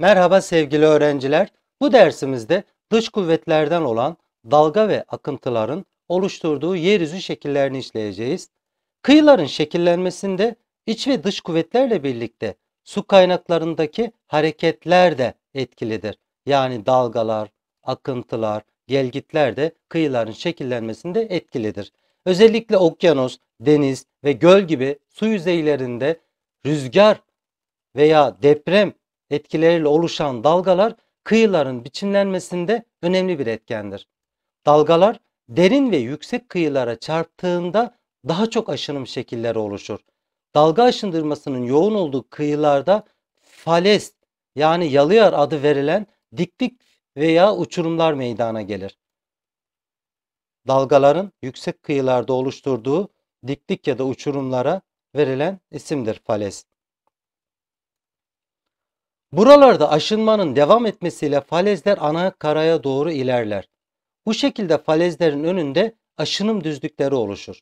Merhaba sevgili öğrenciler. Bu dersimizde dış kuvvetlerden olan dalga ve akıntıların oluşturduğu yeryüzü şekillerini işleyeceğiz. Kıyıların şekillenmesinde iç ve dış kuvvetlerle birlikte su kaynaklarındaki hareketler de etkilidir. Yani dalgalar, akıntılar, gelgitler de kıyıların şekillenmesinde etkilidir. Özellikle okyanus, deniz ve göl gibi su yüzeylerinde rüzgar veya deprem etkileriyle oluşan dalgalar kıyıların biçimlenmesinde önemli bir etkendir. Dalgalar derin ve yüksek kıyılara çarptığında daha çok aşınım şekilleri oluşur. Dalga aşındırmasının yoğun olduğu kıyılarda fales, yani yalıyar adı verilen diklik veya uçurumlar meydana gelir. Dalgaların yüksek kıyılarda oluşturduğu diklik ya da uçurumlara verilen isimdir fales. Buralarda aşınmanın devam etmesiyle falezler ana karaya doğru ilerler. Bu şekilde falezlerin önünde aşınım düzlükleri oluşur.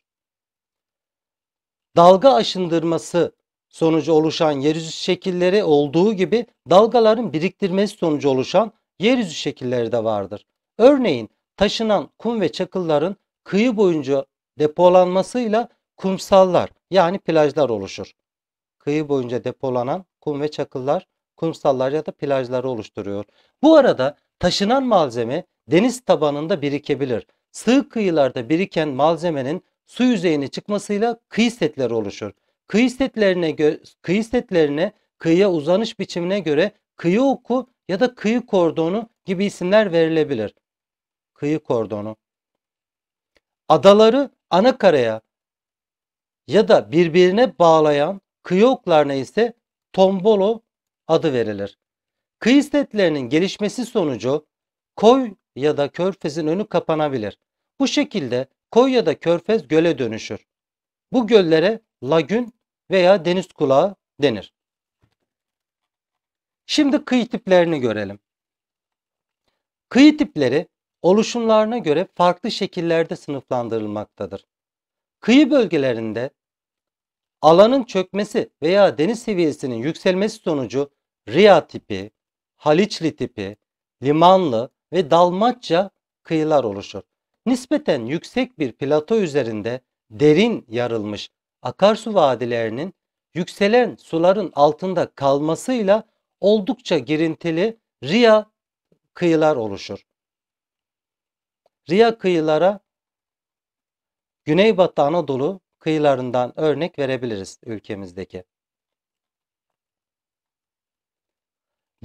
Dalga aşındırması sonucu oluşan yeryüzü şekilleri olduğu gibi dalgaların biriktirmesi sonucu oluşan yeryüzü şekilleri de vardır. Örneğin taşınan kum ve çakılların kıyı boyunca depolanmasıyla kumsallar yani plajlar oluşur. Kıyı boyunca depolanan kum ve çakıllar kumsallar ya da plajları oluşturuyor. Bu arada taşınan malzeme deniz tabanında birikebilir. Sığ kıyılarda biriken malzemenin su yüzeyine çıkmasıyla kıyı setleri oluşur. Kıyı setlerine, kıyı setlerine kıyıya uzanış biçimine göre kıyı oku ya da kıyı kordonu gibi isimler verilebilir. Kıyı kordonu. Adaları ana karaya ya da birbirine bağlayan kıyı oklarına ise tombolo adı verilir. Kıyı setlerinin gelişmesi sonucu koy ya da körfezin önü kapanabilir. Bu şekilde koy ya da körfez göle dönüşür. Bu göllere lagün veya deniz kulağı denir. Şimdi kıyı tiplerini görelim. Kıyı tipleri oluşumlarına göre farklı şekillerde sınıflandırılmaktadır. Kıyı bölgelerinde alanın çökmesi veya deniz seviyesinin yükselmesi sonucu Riya tipi, Haliçli tipi, Limanlı ve Dalmatça kıyılar oluşur. Nispeten yüksek bir plato üzerinde derin yarılmış akarsu vadilerinin yükselen suların altında kalmasıyla oldukça girintili Riya kıyılar oluşur. Riya kıyılara Güneybatı Anadolu kıyılarından örnek verebiliriz ülkemizdeki.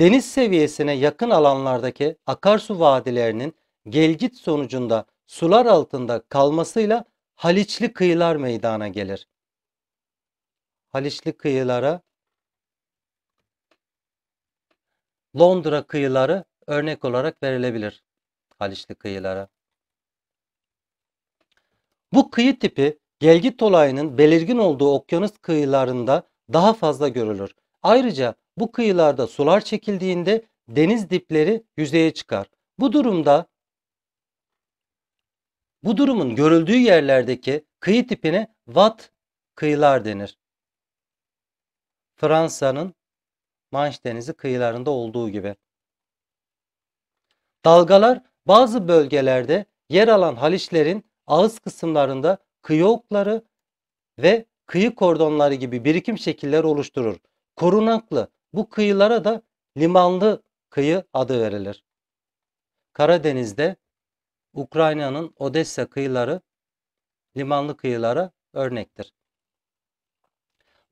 deniz seviyesine yakın alanlardaki akarsu vadilerinin gelgit sonucunda sular altında kalmasıyla Haliçli kıyılar meydana gelir. Haliçli kıyılara Londra kıyıları örnek olarak verilebilir. Haliçli kıyılara. Bu kıyı tipi gelgit olayının belirgin olduğu okyanus kıyılarında daha fazla görülür. Ayrıca bu kıyılarda sular çekildiğinde deniz dipleri yüzeye çıkar. Bu durumda bu durumun görüldüğü yerlerdeki kıyı tipine vat kıyılar denir. Fransa'nın Manş Denizi kıyılarında olduğu gibi. Dalgalar bazı bölgelerde yer alan haliçlerin ağız kısımlarında kıyı okları ve kıyı kordonları gibi birikim şekiller oluşturur. Korunaklı bu kıyılara da limanlı kıyı adı verilir. Karadeniz'de Ukrayna'nın Odessa kıyıları limanlı kıyılara örnektir.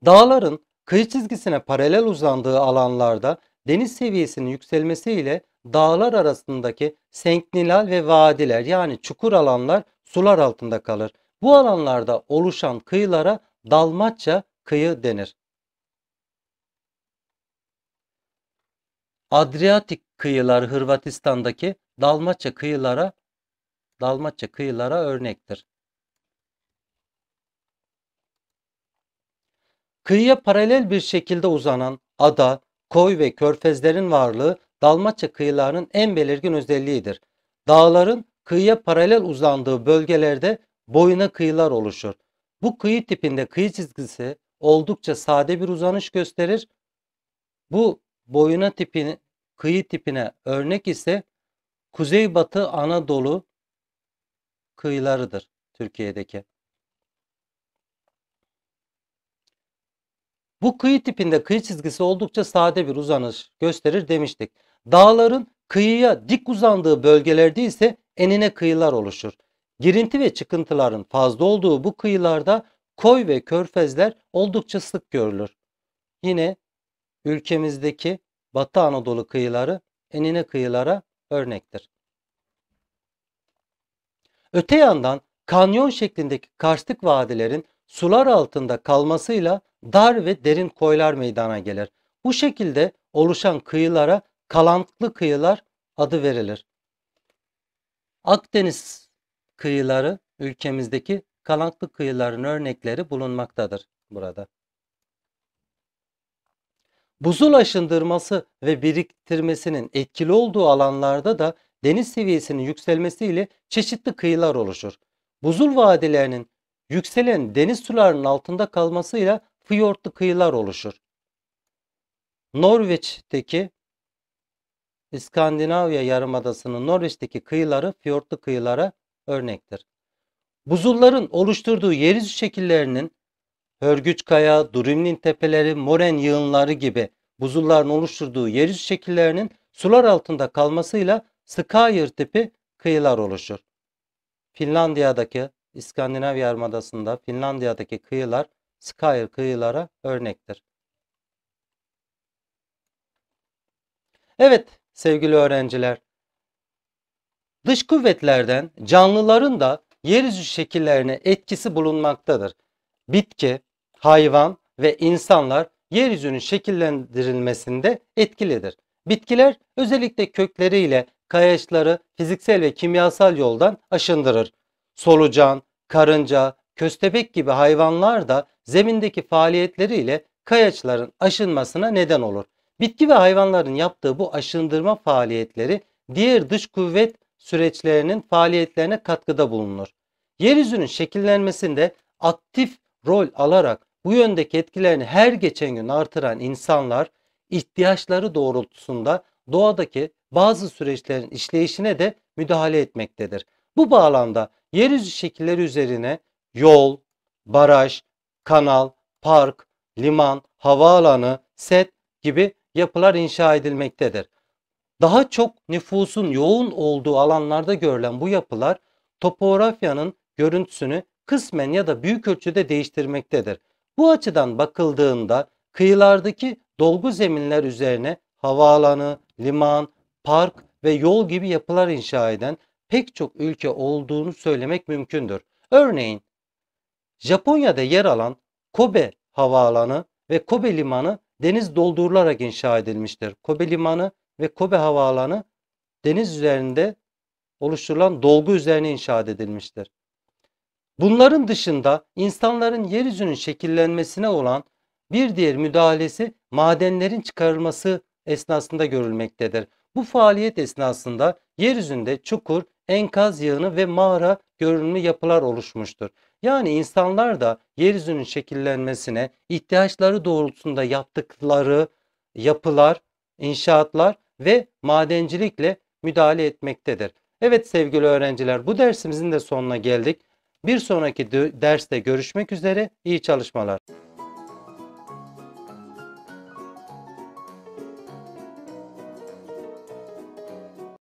Dağların kıyı çizgisine paralel uzandığı alanlarda deniz seviyesinin yükselmesiyle dağlar arasındaki senknilal ve vadiler yani çukur alanlar sular altında kalır. Bu alanlarda oluşan kıyılara dalmaçça kıyı denir. Adriyatik kıyılar, Hırvatistan'daki Dalmaçya kıyılara Dalmaçya kıyılara örnektir. Kıyıya paralel bir şekilde uzanan ada, koy ve körfezlerin varlığı Dalmaçya kıyılarının en belirgin özelliğidir. Dağların kıyıya paralel uzandığı bölgelerde boyuna kıyılar oluşur. Bu kıyı tipinde kıyı çizgisi oldukça sade bir uzanış gösterir. Bu boyuna tipini, kıyı tipine örnek ise Kuzeybatı Anadolu kıyılarıdır Türkiye'deki. Bu kıyı tipinde kıyı çizgisi oldukça sade bir uzanış gösterir demiştik. Dağların kıyıya dik uzandığı bölgelerde ise enine kıyılar oluşur. Girinti ve çıkıntıların fazla olduğu bu kıyılarda koy ve körfezler oldukça sık görülür. Yine ülkemizdeki Batı Anadolu kıyıları enine kıyılara örnektir. Öte yandan kanyon şeklindeki karstik vadilerin sular altında kalmasıyla dar ve derin koylar meydana gelir. Bu şekilde oluşan kıyılara kalantlı kıyılar adı verilir. Akdeniz kıyıları ülkemizdeki kalantlı kıyıların örnekleri bulunmaktadır burada. Buzul aşındırması ve biriktirmesinin etkili olduğu alanlarda da deniz seviyesinin yükselmesiyle çeşitli kıyılar oluşur. Buzul vadilerinin yükselen deniz sularının altında kalmasıyla fiyortlu kıyılar oluşur. Norveç'teki İskandinavya yarımadasının Norveç'teki kıyıları fiyortlu kıyılara örnektir. Buzulların oluşturduğu yeryüzü şekillerinin Hörgüç Kaya, Durimlin tepeleri, Moren yığınları gibi buzulların oluşturduğu yeryüzü şekillerinin sular altında kalmasıyla Skyer tipi kıyılar oluşur. Finlandiya'daki İskandinav Yarımadası'nda Finlandiya'daki kıyılar Skyer kıyılara örnektir. Evet sevgili öğrenciler, dış kuvvetlerden canlıların da yeryüzü şekillerine etkisi bulunmaktadır. Bitki, hayvan ve insanlar yeryüzünün şekillendirilmesinde etkilidir. Bitkiler özellikle kökleriyle kayaçları fiziksel ve kimyasal yoldan aşındırır. Solucan, karınca, köstebek gibi hayvanlar da zemindeki faaliyetleriyle kayaçların aşınmasına neden olur. Bitki ve hayvanların yaptığı bu aşındırma faaliyetleri diğer dış kuvvet süreçlerinin faaliyetlerine katkıda bulunur. Yeryüzünün şekillenmesinde aktif rol alarak bu yöndeki etkilerini her geçen gün artıran insanlar ihtiyaçları doğrultusunda doğadaki bazı süreçlerin işleyişine de müdahale etmektedir. Bu bağlamda yeryüzü şekilleri üzerine yol, baraj, kanal, park, liman, havaalanı, set gibi yapılar inşa edilmektedir. Daha çok nüfusun yoğun olduğu alanlarda görülen bu yapılar topografyanın görüntüsünü kısmen ya da büyük ölçüde değiştirmektedir. Bu açıdan bakıldığında kıyılardaki dolgu zeminler üzerine havaalanı, liman, park ve yol gibi yapılar inşa eden pek çok ülke olduğunu söylemek mümkündür. Örneğin Japonya'da yer alan Kobe Havaalanı ve Kobe Limanı deniz doldurularak inşa edilmiştir. Kobe Limanı ve Kobe Havaalanı deniz üzerinde oluşturulan dolgu üzerine inşa edilmiştir. Bunların dışında insanların yeryüzünün şekillenmesine olan bir diğer müdahalesi madenlerin çıkarılması esnasında görülmektedir. Bu faaliyet esnasında yeryüzünde çukur, enkaz yığını ve mağara görünümlü yapılar oluşmuştur. Yani insanlar da yeryüzünün şekillenmesine ihtiyaçları doğrultusunda yaptıkları yapılar, inşaatlar ve madencilikle müdahale etmektedir. Evet sevgili öğrenciler bu dersimizin de sonuna geldik. Bir sonraki derste görüşmek üzere. İyi çalışmalar.